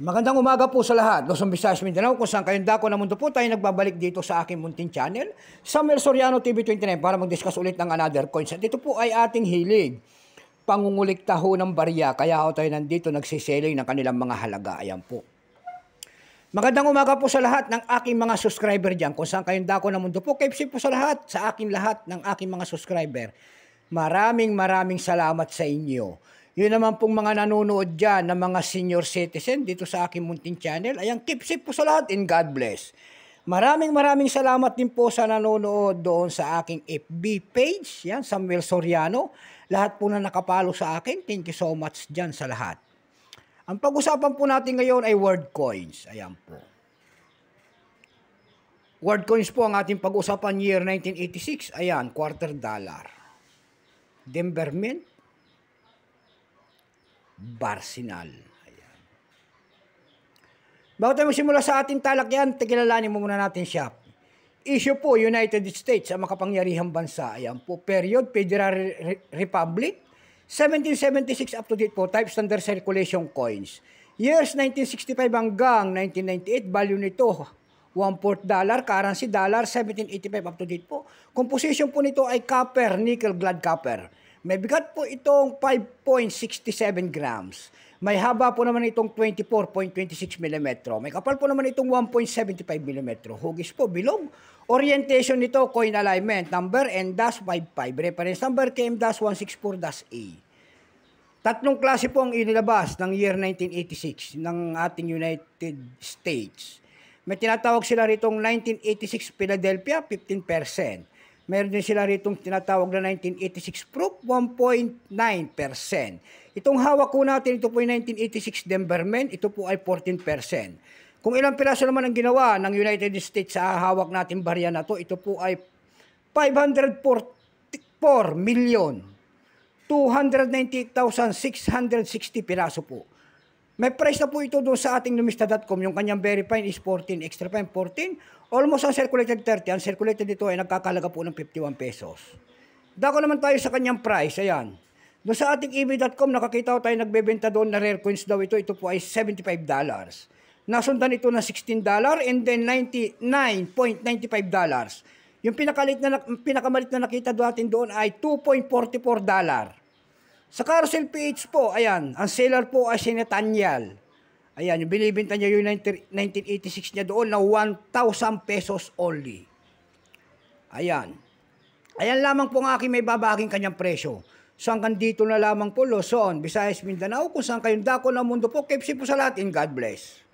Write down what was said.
Magandang umaga po sa lahat. Los Visayas, Mindanao, kung saan kayong dako na mundo po tayo nagbabalik dito sa aking munting channel, Samuel Soriano TV 29 para mag-discuss ulit ng another coins. At ito po ay ating hilig. Pangungulikta ho ng barya, kaya ho tayo nandito nagsiseling ng kanilang mga halaga. Ayan po. Magandang umaga po sa lahat ng aking mga subscriber diyan Kung saan kayong dako na mundo po, KFC po sa lahat, sa aking lahat ng aking mga subscriber. Maraming maraming salamat sa inyo. Yun naman pong mga nanonood dyan na mga senior citizen dito sa aking munting channel. Ayan, keep safe po sa lahat and God bless. Maraming maraming salamat din po sa nanonood doon sa aking FB page. Yan, Samuel Soriano. Lahat po na nakapalo sa akin. Thank you so much dyan sa lahat. Ang pag-usapan po natin ngayon ay word coins. Ayan po. Word coins po ang ating pag-usapan year 1986. Ayan, quarter dollar. Denver Mint Barsinal. Ayan. Bago tayo magsimula sa ating talakyan, tikilalanin mo muna natin siya. Issue po, United States, ang makapangyarihang bansa. Ayan po, period, Federal Republic, 1776 up to date po, types under circulation coins. Years 1965 hanggang 1998, value nito, 1-4 dollar, currency dollar, 1785 up to date po. Composition po nito ay copper, nickel, glad copper. May bigat po itong 5.67 grams. May haba po naman itong 24.26 mm. May kapal po naman itong 1.75 mm. Hugis po bilog. Orientation nito, coin alignment. Number N-55. Reference number KM-164-A. Tatlong klase po ang inilabas ng year 1986 ng ating United States. May tinatawag sila ritong 1986 Philadelphia, 15%. Meron din sila rito tinatawag na 1986 proof, 1.9%. Itong hawak ko natin, ito po yung 1986 Denver Men, ito po ay 14%. Kung ilang piraso naman ang ginawa ng United States sa hawak natin barya na to, ito po ay 544 million 298,660 piraso po. May price na po ito doon sa ating numista.com. Yung kanyang very is 14, extra fine 14. Almost ang circulated 30. Ang circulated dito ay nagkakalaga po ng 51 pesos. Dako naman tayo sa kanyang price. Ayan. Doon sa ating eBay.com, nakakita ko tayo nagbebenta doon na rare coins daw ito. Ito po ay $75. Nasundan ito na $16 and then $99.95. Yung pinakamalit na, pinakamalit na nakita natin doon ay $2.44. Sa Carousel PH po, ayan, ang seller po ay si Nathaniel. Ayan, yung binibinta niya yung 1986 niya doon na 1,000 pesos only. Ayan. Ayan lamang po ang aking may babaking kanyang presyo. So hanggang dito na lamang po, Luzon, Visayas, Mindanao, kung saan kayong dako ng mundo po, KFC po sa lahat and God bless.